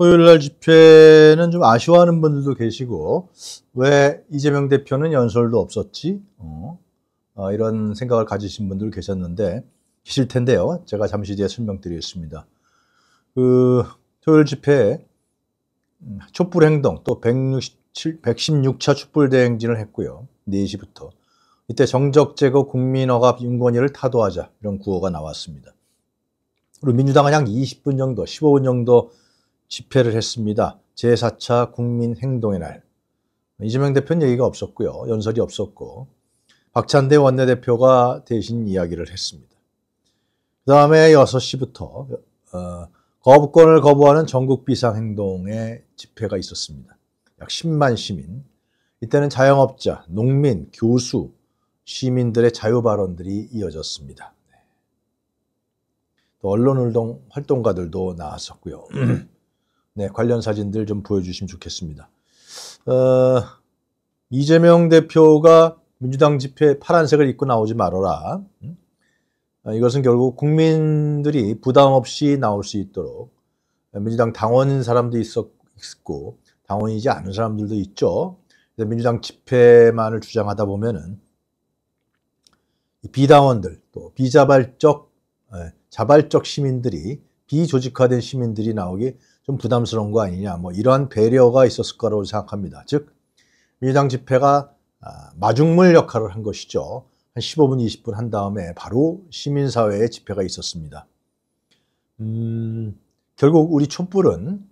토요일 날 집회는 좀 아쉬워하는 분들도 계시고 왜 이재명 대표는 연설도 없었지? 어, 어, 이런 생각을 가지신 분들 계셨는데 계실 텐데요. 제가 잠시 뒤에 설명드리겠습니다. 그 토요일 집회 음, 촛불 행동 또 167, 116차 촛불 대행진을 했고요. 4시부터 이때 정적 제거 국민억압 인권위를 타도하자 이런 구호가 나왔습니다. 그리고 민주당은 약 20분 정도, 15분 정도 집회를 했습니다. 제4차 국민행동의 날. 이재명 대표는 얘기가 없었고요. 연설이 없었고 박찬대 원내대표가 대신 이야기를 했습니다. 그 다음에 6시부터 어, 거부권을 거부하는 전국 비상행동의 집회가 있었습니다. 약 10만 시민, 이때는 자영업자, 농민, 교수, 시민들의 자유발언들이 이어졌습니다. 네. 또 언론운동 활동가들도 나왔었고요. 네, 관련 사진들 좀 보여주시면 좋겠습니다. 어, 이재명 대표가 민주당 집회 파란색을 입고 나오지 말아라. 음? 아, 이것은 결국 국민들이 부담 없이 나올 수 있도록 민주당 당원인 사람도 있었고 당원이지 않은 사람들도 있죠. 민주당 집회만을 주장하다 보면은 비당원들 또 비자발적 예, 자발적 시민들이 비조직화된 시민들이 나오기 좀 부담스러운 거 아니냐 뭐 이러한 배려가 있었을 거라고 생각합니다. 즉 민주당 집회가 아, 마중물 역할을 한 것이죠. 한 15분, 20분 한 다음에 바로 시민사회의 집회가 있었습니다. 음, 결국 우리 촛불은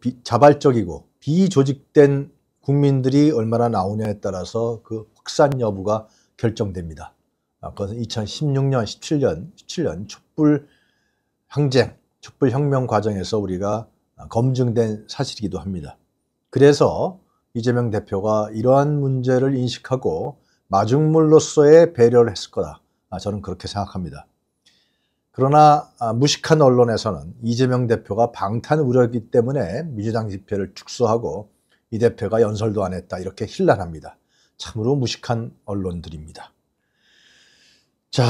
그 자발적이고 비조직된 국민들이 얼마나 나오냐에 따라서 그 확산 여부가 결정됩니다. 아, 그것은 2016년, 17년, 17년 촛불 항쟁 촛불혁명 과정에서 우리가 검증된 사실이기도 합니다. 그래서 이재명 대표가 이러한 문제를 인식하고 마중물로서의 배려를 했을 거다. 저는 그렇게 생각합니다. 그러나 무식한 언론에서는 이재명 대표가 방탄 우려이기 때문에 민주당 집회를 축소하고 이 대표가 연설도 안 했다 이렇게 힐난합니다. 참으로 무식한 언론들입니다. 자,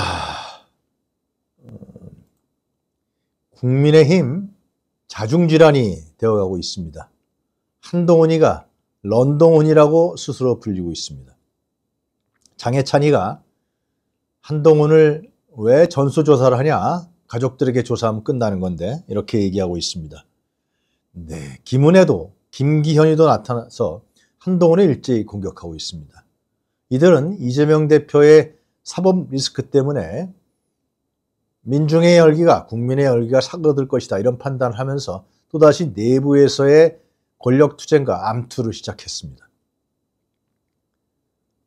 국민의힘 자중질환이 되어가고 있습니다. 한동훈이가 런동훈이라고 스스로 불리고 있습니다. 장해찬이가 한동훈을 왜 전수조사를 하냐? 가족들에게 조사하면 끝나는 건데 이렇게 얘기하고 있습니다. 네, 김은혜도 김기현이도 나타나서 한동훈을 일제히 공격하고 있습니다. 이들은 이재명 대표의 사법 리스크 때문에 민중의 열기가 국민의 열기가 사그러들 것이다 이런 판단을 하면서 또다시 내부에서의 권력투쟁과 암투를 시작했습니다.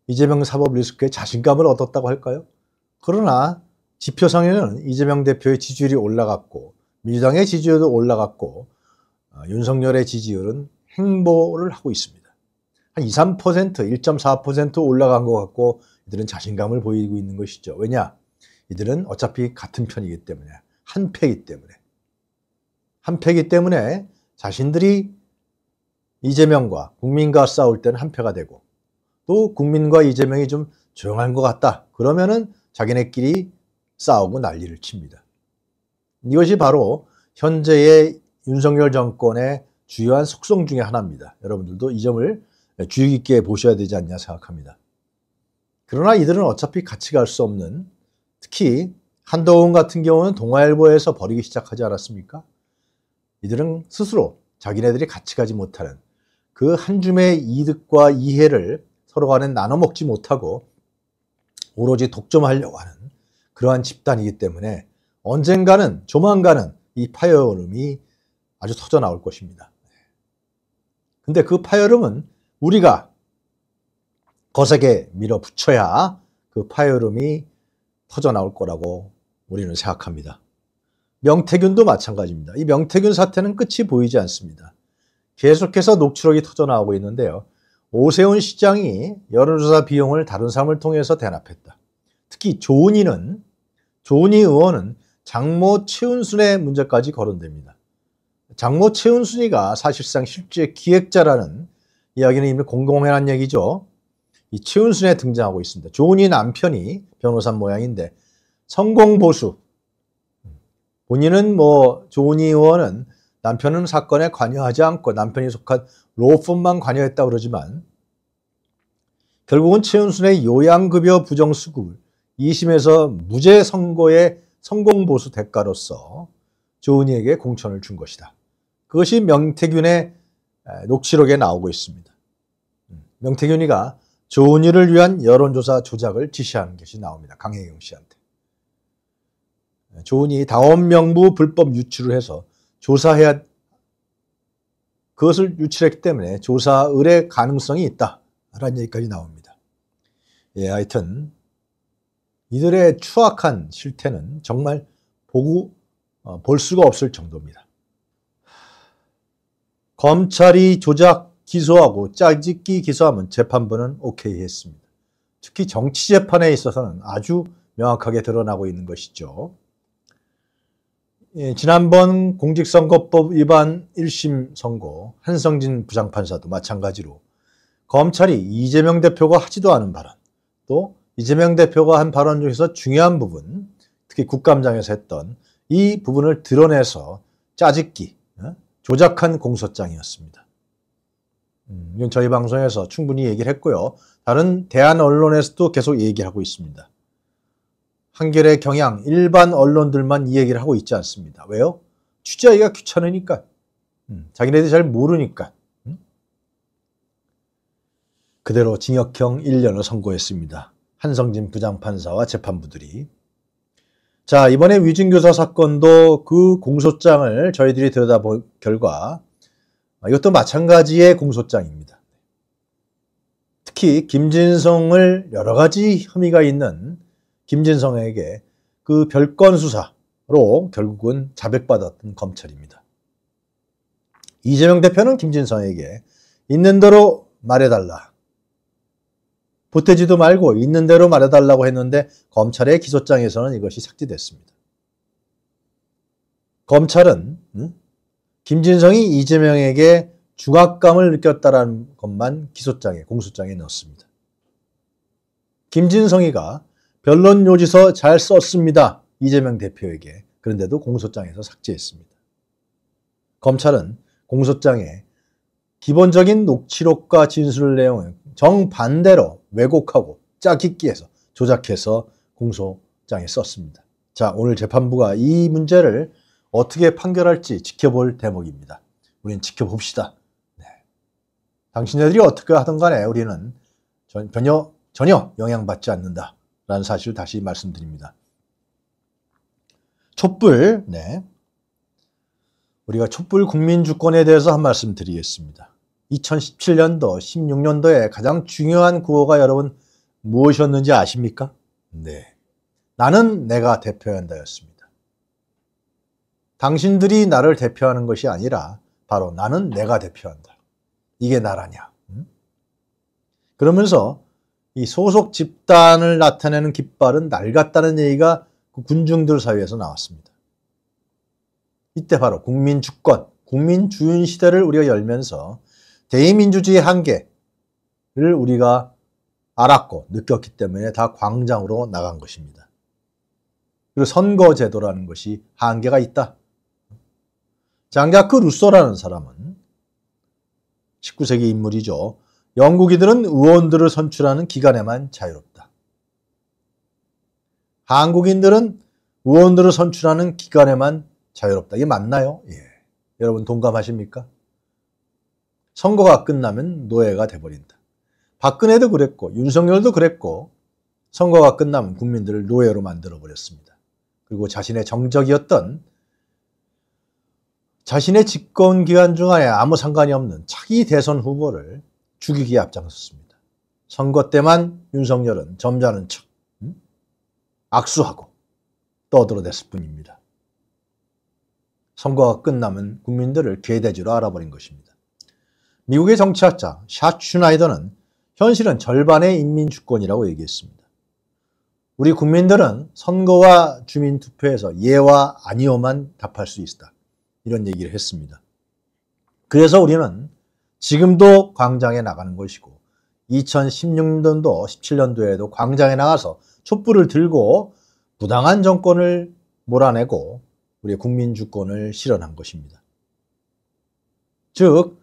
이재명 사법 리스크에 자신감을 얻었다고 할까요? 그러나 지표상에는 이재명 대표의 지지율이 올라갔고 민주당의 지지율도 올라갔고 어, 윤석열의 지지율은 행보를 하고 있습니다. 한 2, 3%, 1.4% 올라간 것 같고 이들은 자신감을 보이고 있는 것이죠. 왜냐? 이들은 어차피 같은 편이기 때문에 한 패이기 때문에 한 패이기 때문에 자신들이 이재명과 국민과 싸울 때는 한 패가 되고 또 국민과 이재명이 좀 조용한 것 같다 그러면은 자기네끼리 싸우고 난리를 칩니다. 이것이 바로 현재의 윤석열 정권의 주요한 속성 중의 하나입니다. 여러분들도 이 점을 주의 깊게 보셔야 되지 않냐 생각합니다. 그러나 이들은 어차피 같이 갈 수 없는 특히 한동훈 같은 경우는 동아일보에서 버리기 시작하지 않았습니까? 이들은 스스로 자기네들이 같이 가지 못하는 그 한 줌의 이득과 이해를 서로 간에 나눠 먹지 못하고 오로지 독점하려고 하는 그러한 집단이기 때문에 언젠가는 조만간은 이 파열음이 아주 터져 나올 것입니다. 근데 그 파열음은 우리가 거세게 밀어붙여야 그 파열음이 터져나올 거라고 우리는 생각합니다. 명태균도 마찬가지입니다. 이 명태균 사태는 끝이 보이지 않습니다. 계속해서 녹취록이 터져나오고 있는데요. 오세훈 시장이 여론조사 비용을 다른 사람을 통해서 대납했다. 특히 조은희는 조은희 의원은 장모 최은순의 문제까지 거론됩니다. 장모 최은순이가 사실상 실제 기획자라는 이야기는 이미 공공회란 얘기죠. 이 최은순에 등장하고 있습니다. 조은이 남편이 변호사 모양인데 성공 보수 본인은 뭐 조은희 의원은 남편은 사건에 관여하지 않고 남편이 속한 로펌만 관여했다 그러지만 결국은 최은순의 요양급여 부정수급 2심에서 무죄 선고의 성공보수 대가로서 조은이에게 공천을 준 것이다. 그것이 명태균의 녹취록에 나오고 있습니다. 음, 명태균이가 좋은 일을 위한 여론조사 조작을 지시하는 것이 나옵니다. 강혜경 씨한테. 조은이 네, 다원 명부 불법 유출을 해서 조사해야 그것을 유출했기 때문에 조사 의뢰 가능성이 있다라는 얘기까지 나옵니다. 예, 하여튼 이들의 추악한 실태는 정말 보고 어, 볼 수가 없을 정도입니다. 검찰이 조작 기소하고 짜짓기 기소하면 재판부는 오케이 했습니다. 특히 정치 재판에 있어서는 아주 명확하게 드러나고 있는 것이죠. 예, 지난번 공직선거법 위반 1심 선고 한성진 부장판사도 마찬가지로 검찰이 이재명 대표가 하지도 않은 발언 또 이재명 대표가 한 발언 중에서 중요한 부분 특히 국감장에서 했던 이 부분을 드러내서 짜집기 어? 조작한 공소장이었습니다. 음, 이건 저희 방송에서 충분히 얘기를 했고요. 다른 대한 언론에서도 계속 얘기하고 있습니다. 한결의 경향, 일반 언론들만 이 얘기를 하고 있지 않습니다. 왜요? 취재하기가 귀찮으니까. 음, 자기네들이 잘 모르니까. 음? 그대로 징역형 1년을 선고했습니다. 한성진 부장판사와 재판부들이. 자, 이번에 위증교사 사건도 그 공소장을 저희들이 들여다본 결과 아, 이것도 마찬가지의 공소장입니다. 특히 김진성을 여러 가지 혐의가 있는 김진성에게 그 별건 수사로 결국은 자백받았던 검찰입니다. 이재명 대표는 김진성에게 있는 대로 말해달라. 보태지도 말고 있는 대로 말해달라고 했는데 검찰의 기소장에서는 이것이 삭제됐습니다. 검찰은 음? 김진성이 이재명에게 중압감을 느꼈다라는 것만 기소장에 공소장에 넣었습니다. 김진성이가 변론 요지서 잘 썼습니다. 이재명 대표에게 그런데도 공소장에서 삭제했습니다. 검찰은 공소장에 기본적인 녹취록과 진술 내용을 정반대로 왜곡하고 짜깁기해서 조작해서 공소장에 썼습니다. 자, 오늘 재판부가 이 문제를 어떻게 판결할지 지켜볼 대목입니다. 우린 지켜봅시다. 네. 당신네들이 어떻게 하든 간에 우리는 전혀, 전혀 영향받지 않는다. 라는 사실을 다시 말씀드립니다. 촛불, 네. 우리가 촛불 국민주권에 대해서 한 말씀 드리겠습니다. 2017년도, 16년도에 가장 중요한 구호가 여러분 무엇이었는지 아십니까? 네. 나는 내가 대표한다였습니다. 당신들이 나를 대표하는 것이 아니라 바로 나는 내가 대표한다. 이게 나라냐. 음? 그러면서 이 소속 집단을 나타내는 깃발은 날같다는 얘기가 그 군중들 사이에서 나왔습니다. 이때 바로 국민 주권, 국민 주인 시대를 우리가 열면서 대의민주주의 한계를 우리가 알았고 느꼈기 때문에 다 광장으로 나간 것입니다. 그리고 선거제도라는 것이 한계가 있다. 장자크 루소라는 사람은 19세기 인물이죠. 영국인들은 의원들을 선출하는 기간에만 자유롭다. 한국인들은 의원들을 선출하는 기간에만 자유롭다. 이게 맞나요? 예. 여러분 동감하십니까? 선거가 끝나면 노예가 돼버린다. 박근혜도 그랬고 윤석열도 그랬고 선거가 끝나면 국민들을 노예로 만들어버렸습니다. 그리고 자신의 정적이었던 자신의 집권 기간 중에 아무 상관이 없는 차기 대선 후보를 죽이기에 앞장섰습니다. 선거 때만 윤석열은 점잖은 척, 음? 악수하고 떠들어댔을 뿐입니다. 선거가 끝나면 국민들을 개돼지로 알아버린 것입니다. 미국의 정치학자 샷 슈나이더는 현실은 절반의 인민주권이라고 얘기했습니다. 우리 국민들은 선거와 주민투표에서 예와 아니오만 답할 수 있다. 이런 얘기를 했습니다. 그래서 우리는 지금도 광장에 나가는 것이고 2016년도 17년도에도 광장에 나가서 촛불을 들고 부당한 정권을 몰아내고 우리 국민 주권을 실현한 것입니다. 즉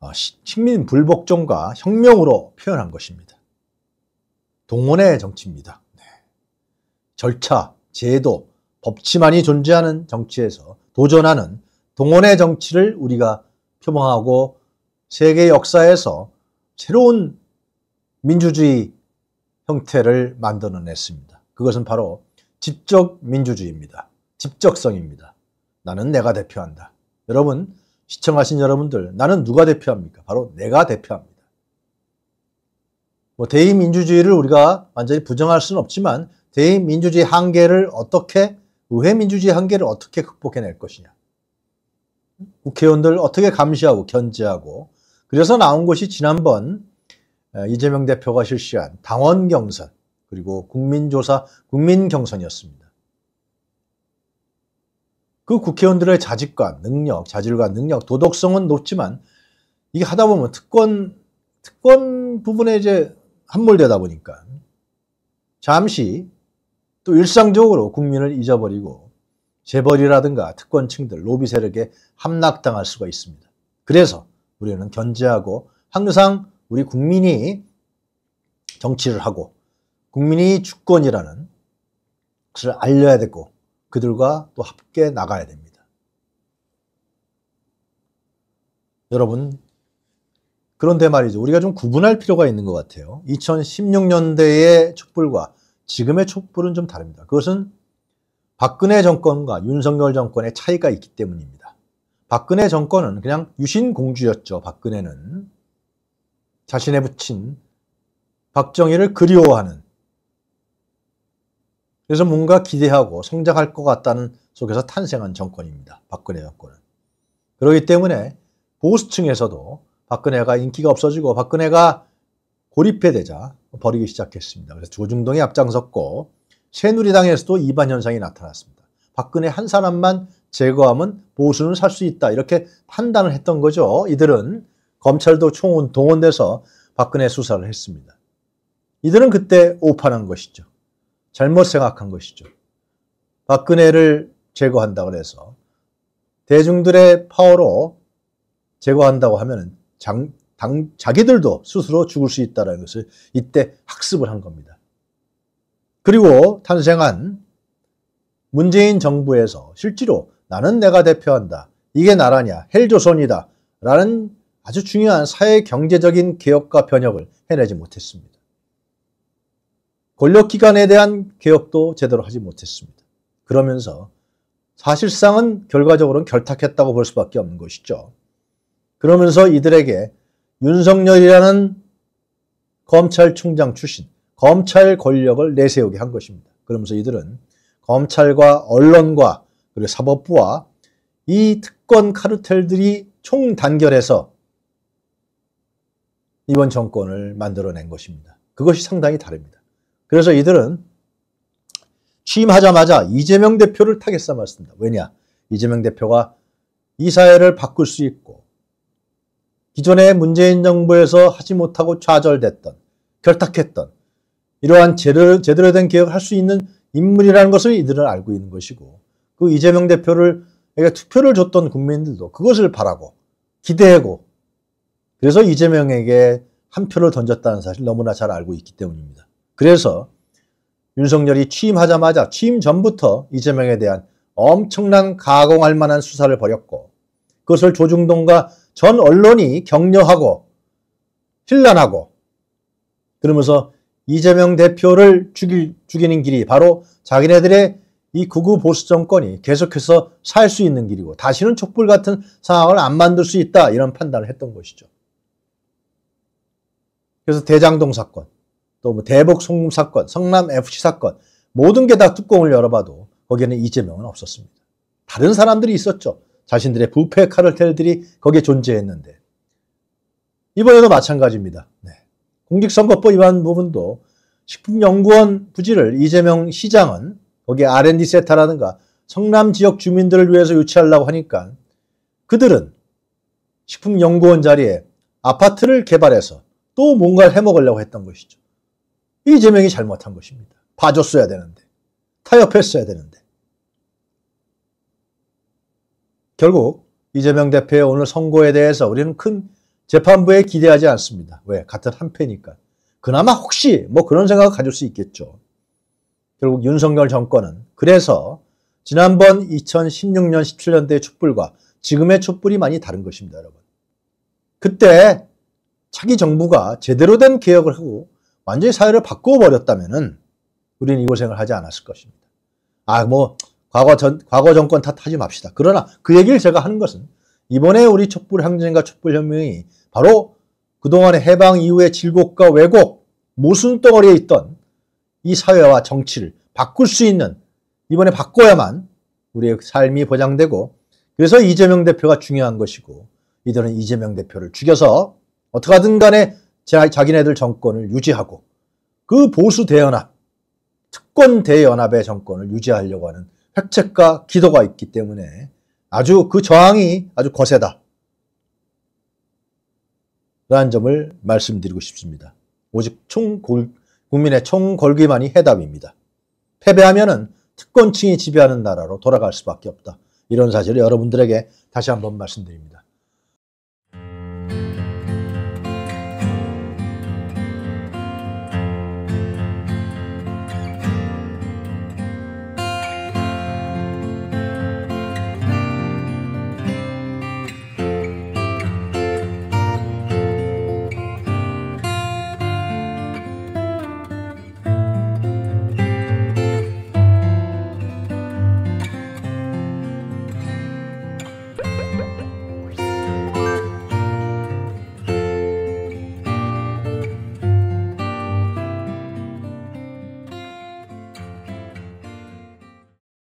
어, 식민 불복종과 혁명으로 표현한 것입니다. 동원의 정치입니다. 네. 절차, 제도, 법치만이 존재하는 정치에서 도전하는 동원의 정치를 우리가 표방하고 세계 역사에서 새로운 민주주의 형태를 만들어냈습니다. 그것은 바로 집적 민주주의입니다. 집적성입니다. 나는 내가 대표한다. 여러분, 시청하신 여러분들, 나는 누가 대표합니까? 바로 내가 대표합니다. 뭐, 대의민주주의를 우리가 완전히 부정할 수는 없지만, 대의민주주의 한계를 어떻게, 의회민주주의 한계를 어떻게 극복해낼 것이냐. 국회의원들 어떻게 감시하고 견제하고 그래서 나온 것이 지난번 이재명 대표가 실시한 당원 경선 그리고 국민조사 국민 경선이었습니다. 그 국회의원들의 자질과 능력, 자질과 능력, 도덕성은 높지만 이게 하다 보면 특권 특권 부분에 이제 함몰되다 보니까 잠시 또 일상적으로 국민을 잊어버리고 재벌이라든가 특권층들, 로비 세력에 함락당할 수가 있습니다. 그래서 우리는 견제하고 항상 우리 국민이 정치를 하고 국민이 주권이라는 것을 알려야 되고 그들과 또 함께 나가야 됩니다. 여러분 그런데 말이죠. 우리가 좀 구분할 필요가 있는 것 같아요. 2016년대의 촛불과 지금의 촛불은 좀 다릅니다. 그것은 박근혜 정권과 윤석열 정권의 차이가 있기 때문입니다. 박근혜 정권은 그냥 유신공주였죠. 박근혜는 자신의 붙인 박정희를 그리워하는 그래서 뭔가 기대하고 성장할 것 같다는 속에서 탄생한 정권입니다. 박근혜 정권은. 그러기 때문에 보수층에서도 박근혜가 인기가 없어지고 박근혜가 고립해되자 버리기 시작했습니다. 그래서 조중동이 앞장섰고 새누리당에서도 이반 현상이 나타났습니다. 박근혜 한 사람만 제거하면 보수는 살 수 있다 이렇게 판단을 했던 거죠. 이들은 검찰도 총원 동원돼서 박근혜 수사를 했습니다. 이들은 그때 오판한 것이죠. 잘못 생각한 것이죠. 박근혜를 제거한다고 해서 대중들의 파워로 제거한다고 하면 장, 당, 자기들도 스스로 죽을 수 있다는 것을 이때 학습을 한 겁니다. 그리고 탄생한 문재인 정부에서 실제로 나는 내가 대표한다. 이게 나라냐. 헬조선이다. 라는 아주 중요한 사회 경제적인 개혁과 변혁을 해내지 못했습니다. 권력기관에 대한 개혁도 제대로 하지 못했습니다. 그러면서 사실상은 결과적으로는 결탁했다고 볼 수밖에 없는 것이죠. 그러면서 이들에게 윤석열이라는 검찰총장 출신, 검찰 권력을 내세우게 한 것입니다. 그러면서 이들은 검찰과 언론과 그리고 사법부와 이 특권 카르텔들이 총단결해서 이번 정권을 만들어낸 것입니다. 그것이 상당히 다릅니다. 그래서 이들은 취임하자마자 이재명 대표를 타겟 삼았습니다. 왜냐? 이재명 대표가 이 사회를 바꿀 수 있고 기존의 문재인 정부에서 하지 못하고 좌절됐던 결탁했던 이러한 제대로, 제대로 된 개혁을 할 수 있는 인물이라는 것을 이들은 알고 있는 것이고 그 이재명 대표를 그러니까 투표를 줬던 국민들도 그것을 바라고 기대하고 그래서 이재명에게 한 표를 던졌다는 사실 너무나 잘 알고 있기 때문입니다. 그래서 윤석열이 취임하자마자 취임 전부터 이재명에 대한 엄청난 가공할 만한 수사를 벌였고 그것을 조중동과 전 언론이 격려하고 힐난하고 그러면서 이재명 대표를 죽일, 죽이는 길이 바로 자기네들의 이 극우 보수 정권이 계속해서 살 수 있는 길이고 다시는 촛불 같은 상황을 안 만들 수 있다 이런 판단을 했던 것이죠. 그래서 대장동 사건, 또뭐 대북 송금 사건, 성남 FC 사건 모든 게 다 뚜껑을 열어봐도 거기에는 이재명은 없었습니다. 다른 사람들이 있었죠. 자신들의 부패 카르텔들이 거기에 존재했는데 이번에도 마찬가지입니다. 네. 공직선거법 위반 부분도 식품연구원 부지를 이재명 시장은 거기에 R&D 세타라든가 성남 지역 주민들을 위해서 유치하려고 하니까 그들은 식품연구원 자리에 아파트를 개발해서 또 뭔가를 해먹으려고 했던 것이죠. 이재명이 잘못한 것입니다. 봐줬어야 되는데 타협했어야 되는데 결국 이재명 대표의 오늘 선거에 대해서 우리는 큰 재판부에 기대하지 않습니다. 왜? 같은 한 패니까. 그나마 혹시 뭐 그런 생각을 가질 수 있겠죠. 결국 윤석열 정권은 그래서 지난번 2016년 17년대의 촛불과 지금의 촛불이 많이 다른 것입니다, 여러분. 그때 차기 정부가 제대로 된 개혁을 하고 완전히 사회를 바꾸어 버렸다면은 우리는 이 고생을 하지 않았을 것입니다. 아, 뭐 과거 전 과거 정권 탓하지 맙시다. 그러나 그 얘기를 제가 하는 것은 이번에 우리 촛불항쟁과 촛불혁명이 바로 그동안의 해방 이후의 질곡과 왜곡, 모순덩어리에 있던 이 사회와 정치를 바꿀 수 있는 이번에 바꿔야만 우리의 삶이 보장되고 그래서 이재명 대표가 중요한 것이고 이들은 이재명 대표를 죽여서 어떻게든 간에 자기네들 정권을 유지하고 그 보수 대연합, 특권 대연합의 정권을 유지하려고 하는 획책과 기도가 있기 때문에 아주 그 저항이 아주 거세다. 라는 점을 말씀드리고 싶습니다. 오직 총 골, 국민의 총 골기만이 해답입니다. 패배하면은 특권층이 지배하는 나라로 돌아갈 수밖에 없다. 이런 사실을 여러분들에게 다시 한번 말씀드립니다.